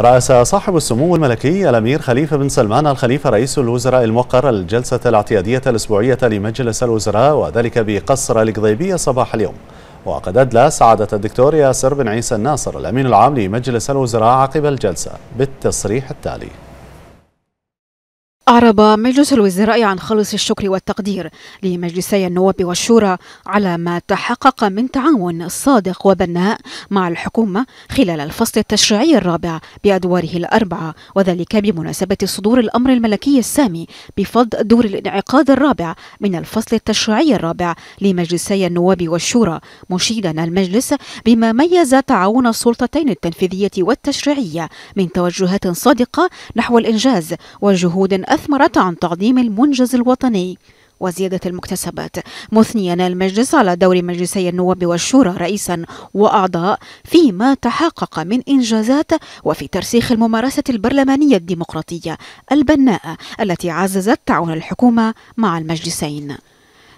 رأس صاحب السمو الملكي الأمير خليفة بن سلمان الخليفة رئيس الوزراء الموقر الجلسة الاعتيادية الأسبوعية لمجلس الوزراء وذلك بقصر القضيبية صباح اليوم وقد أدلى سعادة الدكتور ياسر بن عيسى الناصر الأمين العام لمجلس الوزراء عقب الجلسة بالتصريح التالي أعرب مجلس الوزراء عن خالص الشكر والتقدير لمجلسي النواب والشورى على ما تحقق من تعاون صادق وبناء مع الحكومة خلال الفصل التشريعي الرابع بأدواره الأربعة وذلك بمناسبة صدور الأمر الملكي السامي بفض دور الانعقاد الرابع من الفصل التشريعي الرابع لمجلسي النواب والشورى مشيدا المجلس بما ميز تعاون السلطتين التنفيذية والتشريعية من توجهات صادقة نحو الإنجاز وجهود أثمرت عن تعظيم المنجز الوطني وزيادة المكتسبات مثنيا المجلس على دور مجلسي النواب والشورى رئيسا وأعضاء فيما تحقق من إنجازات وفي ترسيخ الممارسة البرلمانية الديمقراطية البناءة التي عززت تعاون الحكومة مع المجلسين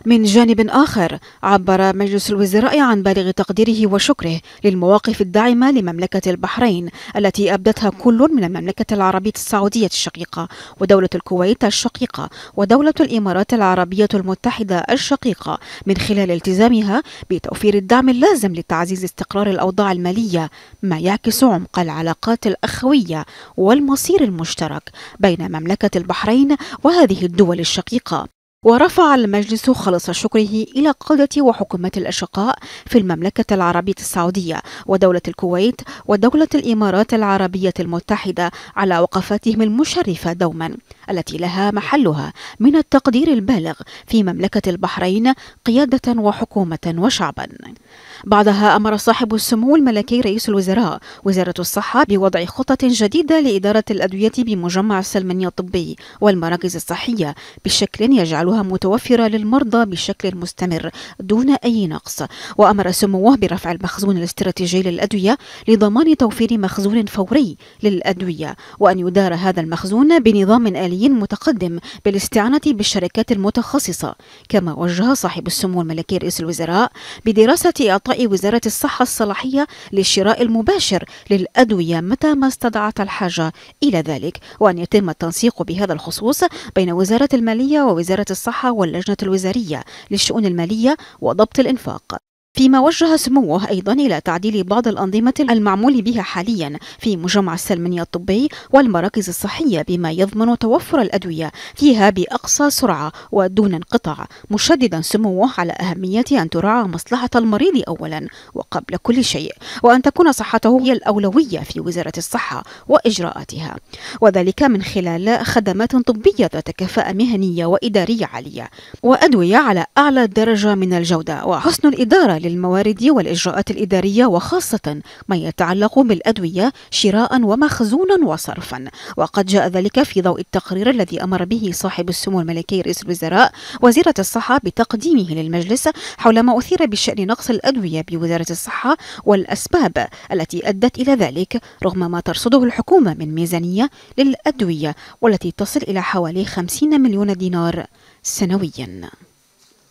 من جانب آخر عبر مجلس الوزراء عن بالغ تقديره وشكره للمواقف الداعمة لمملكة البحرين التي أبدتها كل من المملكة العربية السعودية الشقيقة ودولة الكويت الشقيقة ودولة الإمارات العربية المتحدة الشقيقة من خلال التزامها بتوفير الدعم اللازم لتعزيز استقرار الأوضاع المالية ما يعكس عمق العلاقات الأخوية والمصير المشترك بين مملكة البحرين وهذه الدول الشقيقة ورفع المجلس خلص شكره إلى قادة وحكومات الأشقاء في المملكة العربية السعودية ودولة الكويت ودولة الإمارات العربية المتحدة على وقفاتهم المشرفة دوما التي لها محلها من التقدير البالغ في مملكة البحرين قيادة وحكومة وشعبا بعدها أمر صاحب السمو الملكي رئيس الوزراء وزارة الصحة بوضع خطط جديدة لإدارة الأدوية بمجمع السلمانية الطبي والمراكز الصحية بشكل يجعلها متوفرة للمرضى بشكل مستمر دون أي نقص وأمر سموه برفع المخزون الاستراتيجي للأدوية لضمان توفير مخزون فوري للأدوية وأن يدار هذا المخزون بنظام آلي متقدم بالاستعانة بالشركات المتخصصة كما وجه صاحب السمو الملكي رئيس الوزراء بدراسة إعطاء وزارة الصحة الصلاحية للشراء المباشر للأدوية متى ما استدعت الحاجة إلى ذلك وأن يتم التنسيق بهذا الخصوص بين وزارة المالية ووزارة الصحة واللجنة الوزارية للشؤون المالية وضبط الإنفاق فيما وجه سموه أيضا إلى تعديل بعض الأنظمة المعمول بها حاليا في مجمع السلمانية الطبي والمراكز الصحية بما يضمن توفر الأدوية فيها بأقصى سرعة ودون انقطاع مشددا سموه على أهمية أن تراعى مصلحة المريض أولا وقبل كل شيء وأن تكون صحته هي الأولوية في وزارة الصحة وإجراءاتها وذلك من خلال خدمات طبية ذات كفاءة مهنية وإدارية عالية وأدوية على أعلى درجة من الجودة وحسن الإدارة للموارد والإجراءات الإدارية وخاصة ما يتعلق بالأدوية شراء ومخزونا وصرفا وقد جاء ذلك في ضوء التقرير الذي أمر به صاحب السمو الملكي رئيس الوزراء وزيرة الصحة بتقديمه للمجلس حول ما أثير بشأن نقص الأدوية بوزارة الصحة والأسباب التي أدت إلى ذلك رغم ما ترصده الحكومة من ميزانية للأدوية والتي تصل إلى حوالي 50 مليون دينار سنويا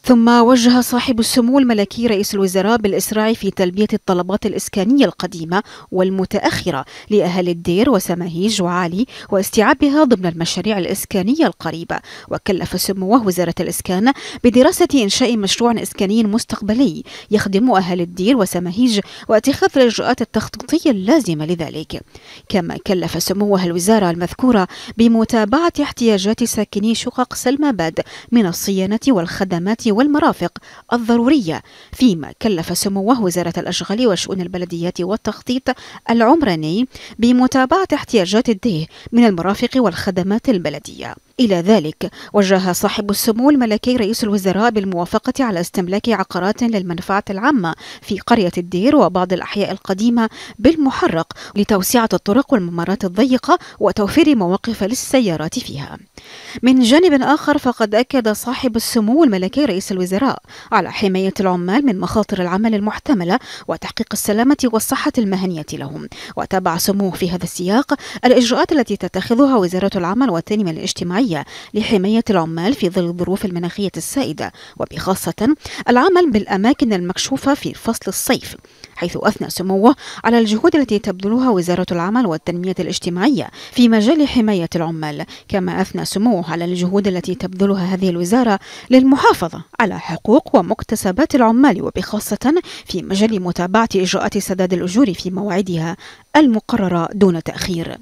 ثم وجه صاحب السمو الملكي رئيس الوزراء بالإسراع في تلبية الطلبات الإسكانية القديمة والمتأخرة لأهل الدير وسماهيج وعالي واستيعابها ضمن المشاريع الإسكانية القريبة وكلف سموه وزارة الإسكان بدراسة إنشاء مشروع إسكاني مستقبلي يخدم أهل الدير وسماهيج واتخاذ الإجراءات التخطيطية اللازمة لذلك كما كلف سموه الوزارة المذكورة بمتابعة احتياجات ساكني شقق سلمى باد من الصيانة والخدمات والمرافق الضرورية فيما كلف سموه وزارة الأشغال وشؤون البلديات والتخطيط العمراني بمتابعة احتياجات الديه من المرافق والخدمات البلدية إلى ذلك وجه صاحب السمو الملكي رئيس الوزراء بالموافقة على استملاك عقارات للمنفعة العامة في قرية الدير وبعض الأحياء القديمة بالمحرق لتوسعة الطرق والممرات الضيقة وتوفير مواقف للسيارات فيها من جانب آخر فقد أكد صاحب السمو الملكي رئيس الوزراء على حماية العمال من مخاطر العمل المحتملة وتحقيق السلامة والصحة المهنية لهم وتابع سموه في هذا السياق الإجراءات التي تتخذها وزارة العمل والتنمية الاجتماعية الوطنية لحماية العمال في ظل الظروف المناخية السائدة وبخاصة العمل بالأماكن المكشوفة في فصل الصيف حيث أثنى سموه على الجهود التي تبذلها وزارة العمل والتنمية الاجتماعية في مجال حماية العمال كما أثنى سموه على الجهود التي تبذلها هذه الوزارة للمحافظة على حقوق ومكتسبات العمال وبخاصة في مجال متابعة إجراءات سداد الأجور في مواعيدها المقررة دون تأخير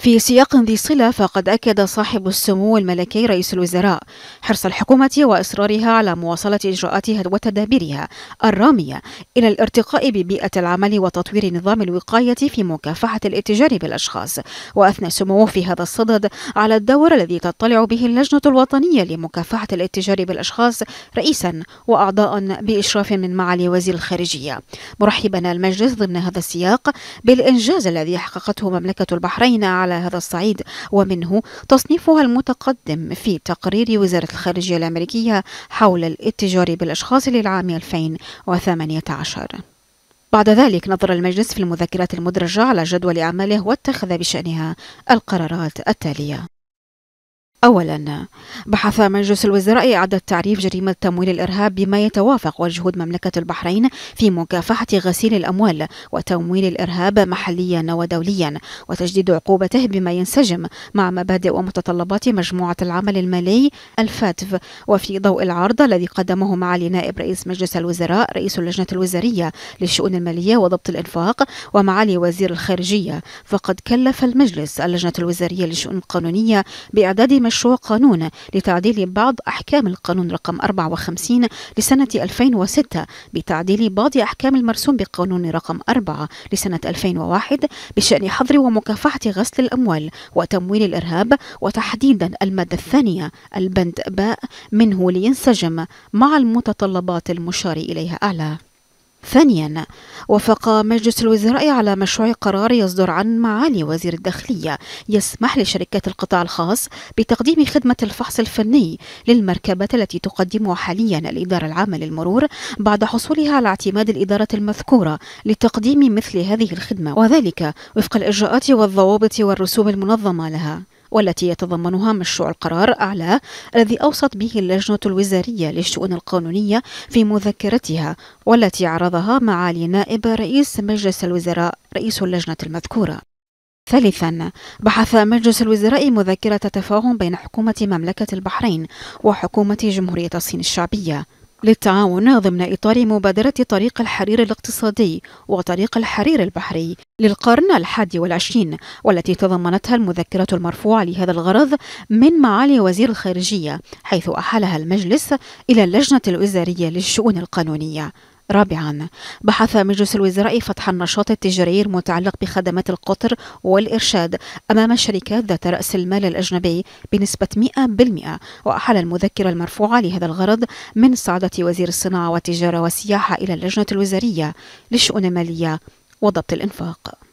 في سياق ذي صلة فقد أكد صاحب السمو الملكي رئيس الوزراء حرص الحكومة وإصرارها على مواصلة إجراءاتها وتدابيرها الرامية إلى الارتقاء ببيئة العمل وتطوير نظام الوقاية في مكافحة الاتجار بالأشخاص وأثنى سموه في هذا الصدد على الدور الذي تطلع به اللجنة الوطنية لمكافحة الاتجار بالأشخاص رئيسا وأعضاء بإشراف من معالي وزير الخارجية مرحبا المجلس ضمن هذا السياق بالإنجاز الذي حققته مملكة البحرين عين على هذا الصعيد ومنه تصنيفها المتقدم في تقرير وزارة الخارجية الأمريكية حول الاتجار بالأشخاص للعام 2018 بعد ذلك نظر المجلس في المذكرات المدرجة على جدول أعماله واتخذ بشأنها القرارات التالية أولا بحث مجلس الوزراء إعادة تعريف جريمة تمويل الإرهاب بما يتوافق وجهود مملكة البحرين في مكافحة غسيل الأموال وتمويل الإرهاب محليا ودوليا وتجديد عقوبته بما ينسجم مع مبادئ ومتطلبات مجموعة العمل المالي الفاتف وفي ضوء العرض الذي قدمه معالي نائب رئيس مجلس الوزراء رئيس اللجنة الوزارية للشؤون المالية وضبط الإنفاق ومعالي وزير الخارجية فقد كلف المجلس اللجنة الوزارية للشؤون القانونية بإعداد مش مشروع قانون لتعديل بعض أحكام القانون رقم 54 لسنة 2006 بتعديل بعض أحكام المرسوم بقانون رقم 4 لسنة 2001 بشأن حظر ومكافحة غسل الأموال وتمويل الإرهاب وتحديدا المادة الثانية البند باء منه لينسجم مع المتطلبات المشار إليها أعلى ثانيا وافق مجلس الوزراء على مشروع قرار يصدر عن معالي وزير الداخلية يسمح لشركات القطاع الخاص بتقديم خدمة الفحص الفني للمركبات التي تقدمها حاليا الإدارة العامة للمرور بعد حصولها على اعتماد الإدارة المذكورة لتقديم مثل هذه الخدمة وذلك وفق الإجراءات والضوابط والرسوم المنظمة لها والتي يتضمنها مشروع القرار أعلى الذي أوصت به اللجنة الوزارية للشؤون القانونية في مذكرتها والتي عرضها معالي نائب رئيس مجلس الوزراء رئيس اللجنة المذكورة ثالثا بحث مجلس الوزراء مذكرة تفاهم بين حكومة مملكة البحرين وحكومة جمهورية الصين الشعبية للتعاون ضمن إطار مبادرة طريق الحرير الاقتصادي وطريق الحرير البحري للقرن الحادي والعشرين والتي تضمنتها المذكرة المرفوعة لهذا الغرض من معالي وزير الخارجية حيث أحالها المجلس إلى اللجنة الوزارية للشؤون القانونية رابعا بحث مجلس الوزراء فتح النشاط التجاري المتعلق بخدمات القطر والإرشاد أمام الشركات ذات رأس المال الأجنبي بنسبة 100% وأحال المذكرة المرفوعة لهذا الغرض من سعادة وزير الصناعة والتجارة والسياحة إلى اللجنة الوزارية للشؤون المالية وضبط الإنفاق